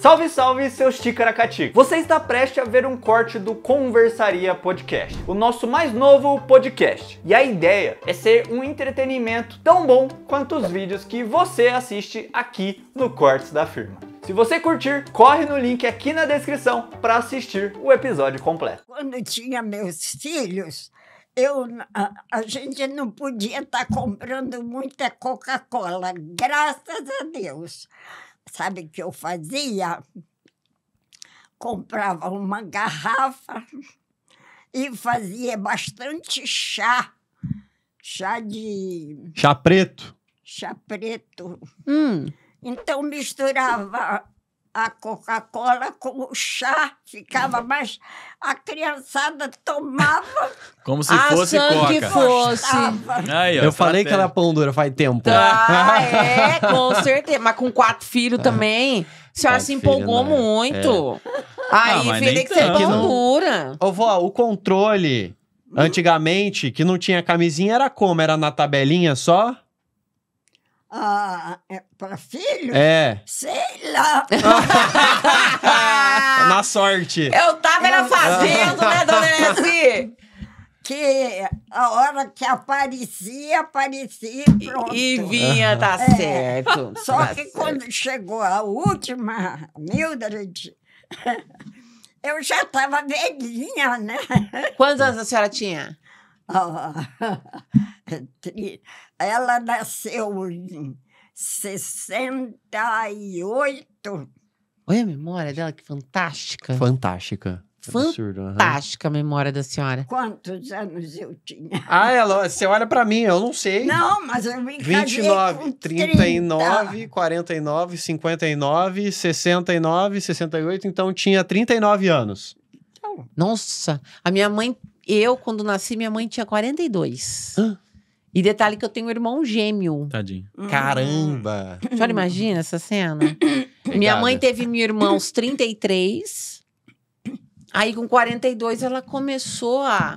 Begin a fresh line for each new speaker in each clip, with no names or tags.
Salve, salve, seus ticaracati! Você está prestes a ver um corte do Conversaria Podcast, o nosso mais novo podcast. E a ideia é ser um entretenimento tão bom quanto os vídeos que você assiste aqui no Cortes da Firma. Se você curtir, corre no link aqui na descrição para assistir o episódio completo.
Quando tinha meus filhos, eu, a, a, gente não podia estar tá comprando muita Coca-Cola, graças a Deus. Sabe o que eu fazia? Comprava uma garrafa e fazia bastante chá. Chá de.
Chá preto?
Chá preto. Hum. Então misturava a Coca-Cola com o chá, ficava mais. A criançada tomava. Como se fosse sangue coca. fosse. Aí, ó, eu tá falei que era
pão dura faz tempo. Tá, ah, é, com certeza. Mas com quatro filhos é. também. A senhora se empolgou filho, né? É. muito. É. Aí, ah, filha, que ser pão dura. Ô, vó, o controle. Antigamente, que não tinha camisinha, era como? Era na tabelinha só?
Ah, é para filho? É. Sei lá.
Na é sorte.
Eu tava era fazendo, né, dona Nessi? que a hora que aparecia, aparecia e pronto. E vinha, tá é. certo. Só tá que certo. quando chegou a última, Mildred, eu já tava velhinha, né? Quantos anos a senhora tinha? Ela nasceu em 68.
Olha a memória dela, que fantástica. Fantástica. Absurdo, Fantástica uhum. a memória da senhora.
Quantos anos eu tinha?
Ah, ela, você olha pra mim, eu não sei. Não, mas eu
me 29, com
39, 30. 49, 59, 69, 68, então tinha 39 anos. Nossa, a minha mãe eu, quando nasci, minha mãe tinha 42. Hã? E detalhe que eu tenho um irmão gêmeo. Tadinho. Hum. Caramba! Olha, imagina essa cena. minha mãe teve meu irmão 33. Aí, com 42, ela começou a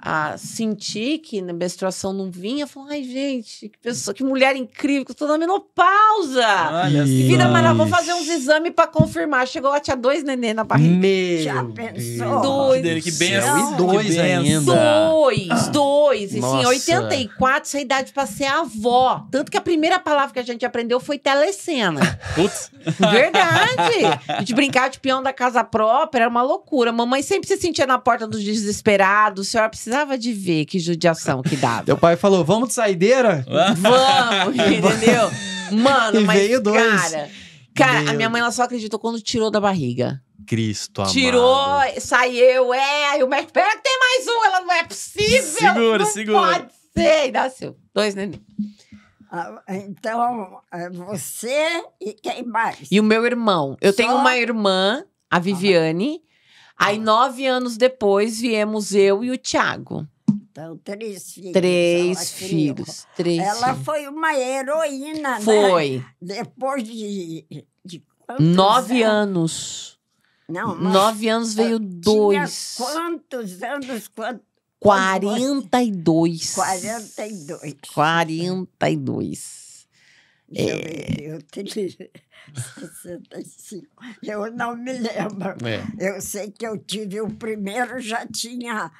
a sentir que na menstruação não vinha, falou: ai, gente, que pessoa, que mulher incrível, que eu tô na menopausa. Olha que vida maravilhosa. vou fazer uns exames pra confirmar. Chegou lá, tinha dois nenê na barriga. Meu Já
pensou? Dois. Deus que benção. E dois que ainda.
Dois, ah. dois. E sim, 84, essa idade pra ser avó. Tanto que a primeira palavra que a gente aprendeu foi telecena. Putz. Verdade. A gente brincava de peão da casa própria, era uma loucura. Mamãe sempre se sentia na porta dos desesperados, senhora precisa precisava de ver que judiação que dava. Teu pai falou: vamos de saideira? Vamos, entendeu? Mano, e mas veio dois. cara. Cara, a minha mãe ela só acreditou quando tirou da barriga. Cristo amado. Tirou, saiu, é. Aí o médico, pera que tem
mais um, ela não é possível. Segura,
não segura. Pode ser. E seu. Assim, dois neném.
Ah, então, é você e quem mais?
E o meu irmão. Eu Só- tenho uma irmã, a Viviane, Aí, tá. nove anos depois, viemos eu e o Tiago.
Então, três filhos. Três
filhos. Três ela filhos.
foi uma heroína, foi. né? Foi. Depois de. de nove
anos.
Não, Nove anos veio dois. Quantos anos? Quantos,
42.
42.
42. Eu
tenho 65. Eu não me lembro. É. Eu sei que eu tive o primeiro, já tinha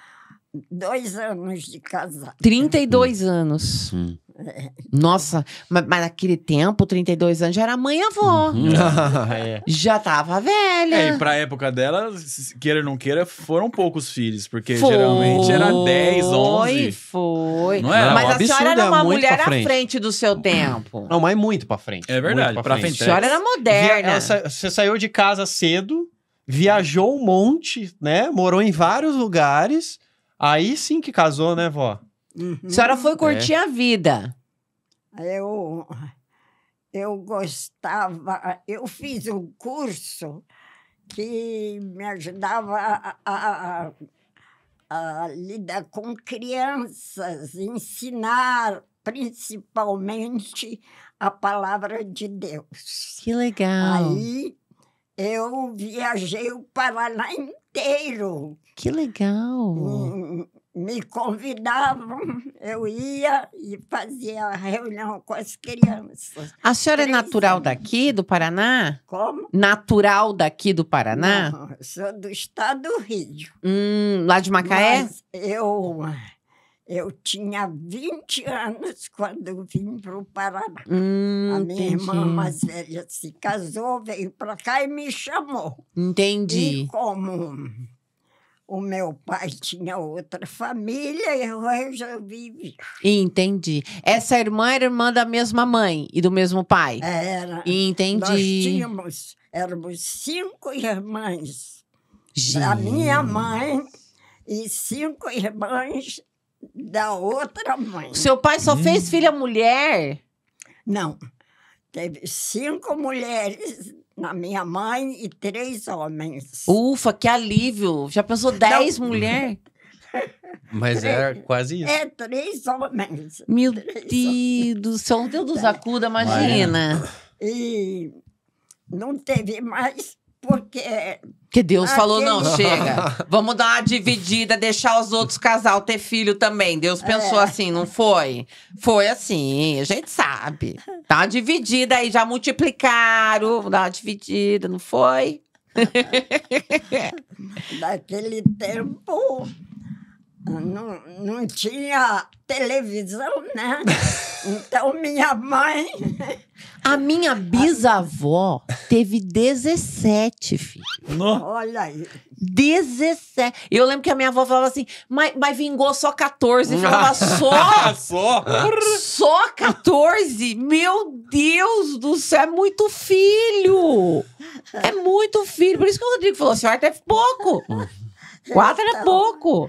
dois anos de casado. 32
anos. Hum. Nossa, mas, mas naquele tempo, 32 anos, já era mãe e avó. Uhum. É. Já tava velha. É, e pra época dela, queira ou não queira, foram poucos filhos, porque foi, geralmente era 10, 11. Foi, foi. Mas um a senhora era é uma mulher à frente. do seu tempo. Não, mas muito pra frente. É verdade, pra, pra, frente. frente. A senhora era moderna. Via, você saiu de casa cedo, viajou um monte, né? Morou em vários lugares. Aí sim que casou, né, vó? Uhum. A senhora foi uhum. curtir é. a vida.
Eu, eu gostava, eu fiz um curso que me ajudava a, a, a lidar com crianças, ensinar principalmente a palavra de Deus.
Que legal! Aí
eu viajei o Paraná inteiro. Que legal! Hum, me convidavam, eu ia e fazia a reunião com as crianças.
A senhora é Três é natural anos. daqui, do Paraná? Como? Natural daqui do Paraná? Não,
sou do estado do Rio.
Hum, lá de Macaé? Mas
eu, eu tinha 20 anos quando vim para o Paraná. Hum, a minha entendi. irmã mais velha se casou, veio para cá e me chamou. Entendi. E como o meu pai tinha outra família e eu resolvi vir.
Entendi. Essa irmã era irmã da mesma mãe e do mesmo pai? Era. Entendi. Nós tínhamos,
éramos cinco irmãs. Gente. Da minha mãe e cinco irmãs da outra mãe.
seu pai só hum. fez filha mulher?
Não. Teve cinco mulheres na minha mãe e três homens.
Ufa, que alívio! Já pensou dez mulheres? Mas era é é, quase isso. É,
três homens. Meu Deus
do céu, Deus acuda, imagina.
E não
teve mais, porque que Deus ah, falou, que... não, chega. Vamos dar uma dividida, deixar os outros casal ter filho também. Deus é. pensou é. assim, não foi? Foi assim, a gente sabe. Dá uma dividida aí, já multiplicaram, dá uma dividida, não foi?
Naquele tempo, não, não tinha televisão, né? Então minha mãe. A minha bisavó teve 17, filhos Olha aí.
17. Eu lembro que a minha avó falava assim, mas, mas vingou só 14. E falava só. só? Só 14? Meu Deus do céu, é muito filho. É
muito filho. Por isso que o Rodrigo falou: senhor até pouco. Quatro é então, pouco.